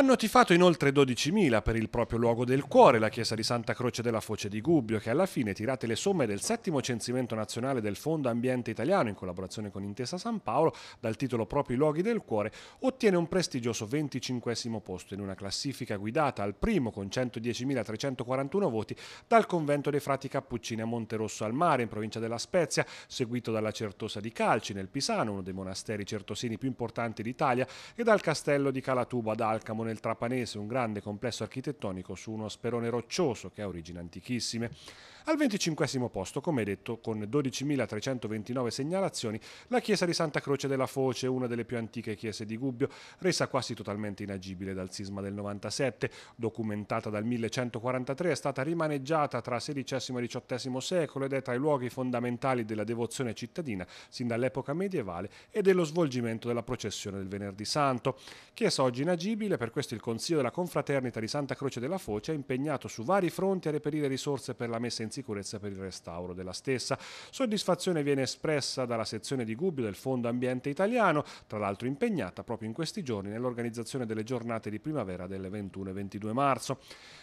Hanno tifato inoltre 12.000 per il proprio luogo del cuore, la chiesa di Santa Croce della Foce di Gubbio, che alla fine, tirate le somme del settimo censimento nazionale del Fondo Ambiente Italiano in collaborazione con Intesa San Paolo, dal titolo Proprio i luoghi del cuore, ottiene un prestigioso 25 posto in una classifica guidata al primo con 110.341 voti dal convento dei frati Cappuccini a Monte Rosso al Mare, in provincia della Spezia, seguito dalla Certosa di Calci nel Pisano, uno dei monasteri certosini più importanti d'Italia, e dal castello di Calatuba ad Alcamo nel Trapanese un grande complesso architettonico su uno sperone roccioso che ha origini antichissime. Al 25 posto, come detto, con 12.329 segnalazioni, la chiesa di Santa Croce della Foce, una delle più antiche chiese di Gubbio, resa quasi totalmente inagibile dal sisma del 97, documentata dal 1143, è stata rimaneggiata tra XVI e XVIII secolo ed è tra i luoghi fondamentali della devozione cittadina sin dall'epoca medievale e dello svolgimento della processione del Venerdì Santo. Chiesa oggi inagibile, per questo il Consiglio della Confraternita di Santa Croce della Foce è impegnato su vari fronti a reperire risorse per la messa in sicurezza per il restauro della stessa. Soddisfazione viene espressa dalla sezione di Gubbio del Fondo Ambiente Italiano, tra l'altro impegnata proprio in questi giorni nell'organizzazione delle giornate di primavera del 21 e 22 marzo.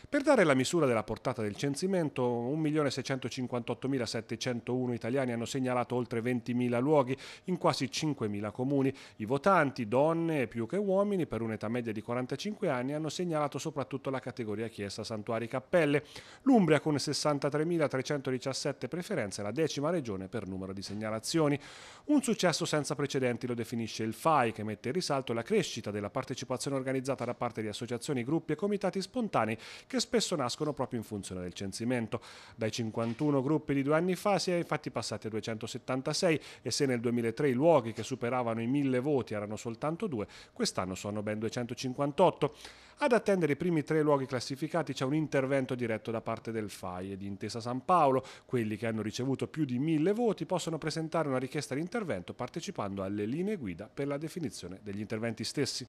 Per dare la misura della portata del censimento, 1.658.701 italiani hanno segnalato oltre 20.000 luoghi in quasi 5.000 comuni. I votanti, donne più che uomini, per un'età media di 45 anni, hanno segnalato soprattutto la categoria chiesa santuari cappelle. L'Umbria con 63.000 4.317 preferenze, la decima regione per numero di segnalazioni. Un successo senza precedenti lo definisce il FAI, che mette in risalto la crescita della partecipazione organizzata da parte di associazioni, gruppi e comitati spontanei che spesso nascono proprio in funzione del censimento. Dai 51 gruppi di due anni fa si è infatti passati a 276 e se nel 2003 i luoghi che superavano i 1000 voti erano soltanto due, quest'anno sono ben 258. Ad attendere i primi tre luoghi classificati c'è un intervento diretto da parte del FAI e di intesa San Paolo. Quelli che hanno ricevuto più di mille voti possono presentare una richiesta di intervento partecipando alle linee guida per la definizione degli interventi stessi.